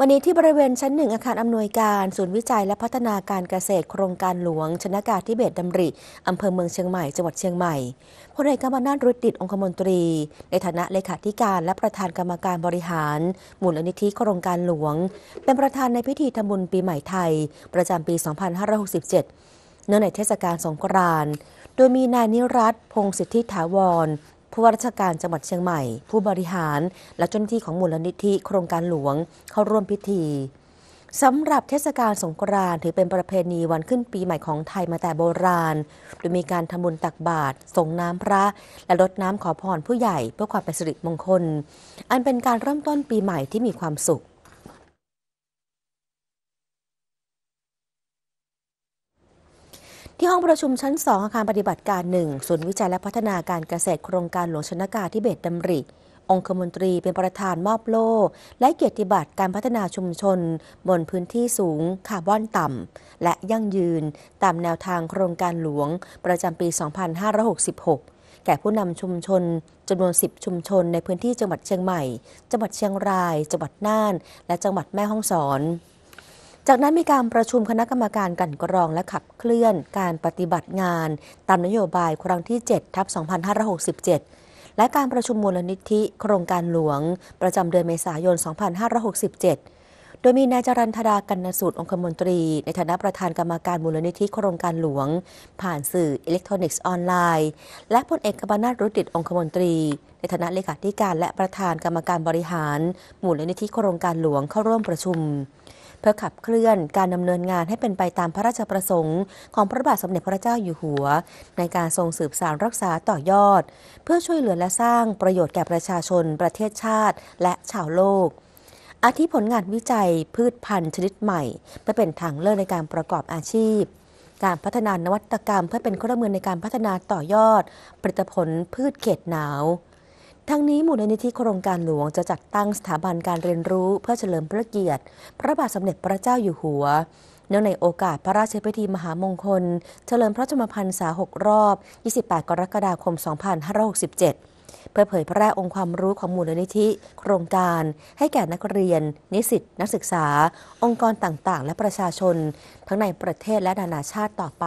วันนี้ที่บริเวณชั้นหนึ่ง อาคารอำนวยการ ศูนย์วิจัยและพัฒนาการเกษตรโครงการหลวง ชนากาธิเบศดำริอำเภอเมืองเชียงใหม่จังหวัดเชียงใหม่พลเอกกำมนารุติดองคมนตรี ในฐานะเลขาธิการและประธานกรรมการบริหารมูลนิธิโครงการหลวง เป็นประธานในพิธีทำบุญปีใหม่ไทย ประจำปี 2567 เนื่องในเทศกาลสงกรานต์โดยมีนายนิรัตพงศิทธิถาวรผู้ว่าราชการจังหวัดเชียงใหม่ ผู้บริหาร และเจ้าหน้าที่ของมูลนิธิ โครงการหลวง เข้าร่วมพิธีสำหรับเทศกาลสงกรานต์ถือเป็นประเพณีวันขึ้นปีใหม่ของไทยมาแต่โบราณโดยมีการทำบุญตักบาตรส่งน้ำพระ และรดน้ำขอพรผู้ใหญ่ เพื่อความเป็นสิริมงคล อันเป็นการเริ่มต้นปีใหม่ที่มีความสุขที่ห้องประชุมชั้น 2 อาคารปฏิบัติการ 1 ศูนย์วิจัยและพัฒนาการเกษตรโครงการหลวงชนากาทิเบตดำริ องคมนตรีเป็นประธานมอบโล่และเกียรติบัตรการพัฒนาชุมชนบนพื้นที่สูงคาร์บอนต่ำและยั่งยืนตามแนวทางโครงการหลวง ประจำปี 2566 แก่ผู้นำชุมชนจำนวน10 ชุมชนในพื้นที่จังหวัดเชียงใหม่จังหวัดเชียงรายจังหวัดน่าน และจังหวัดแม่ฮ่องสอนจากนั้นมีการประชุมคณะกรรมการกันกรองและขับเคลื่อนการปฏิบัติงานตามนโยบายครั้งที่ 7 ทับ 2567 และการประชุมมูลนิธิโครงการหลวงประจำเดือนเมษายน 2567 โดยมีนายจรันธดากันนสูตรองคมนตรี ในฐานะประธานกรรมการมูลนิธิโครงการหลวง ผ่านสื่ออิเล็กทรอนิกส์ออนไลน์และพลเอกกบนารุติดองคมนตรี ในฐานะเลขาธิการและประธานกรรมการบริหารมูลนิธิโครงการหลวงเข้าร่วมประชุมพื่อขับเคลื่อนการดำเนินงานให้เป็นไปตามพระราชประสงค์ ของพระบาทสมเด็จพระเจ้าอยู่หัว ในการทรงสืบสานรักษาต่อยอด เพื่อช่วยเหลือและสร้างประโยชน์แก่ประชาชนประเทศชาติและชาวโลก อาทิผลงานวิจัยพืชพันธุ์ชนิดใหม่ไปเป็นทางเลือกในการประกอบอาชีพ การพัฒนานวัตกรรม เพื่อเป็นเครื่องมือในการพัฒนาต่อยอดผลิตผลพืชเขตหนาวทั้งนี้มูลนิธิโครงการหลวงจะจัดตั้งสถาบันการเรียนรู้ เพื่อเฉลิมพระเกียรติ พระบาทสมเด็จพระเจ้าอยู่หัวเนื่องในโอกาสพระราชพิธีมหามงคลเฉลิมพระชนมพรรษา6รอบ 28 กรกฎาคม2567 เพื่อเผยแพร่องค์ความรู้ของมูลนิธิโครงการ ให้แก่นักเรียน นิสิตนักศึกษา องค์กรต่างๆ และประชาชนทั้งในประเทศและนานาชาติต่อไป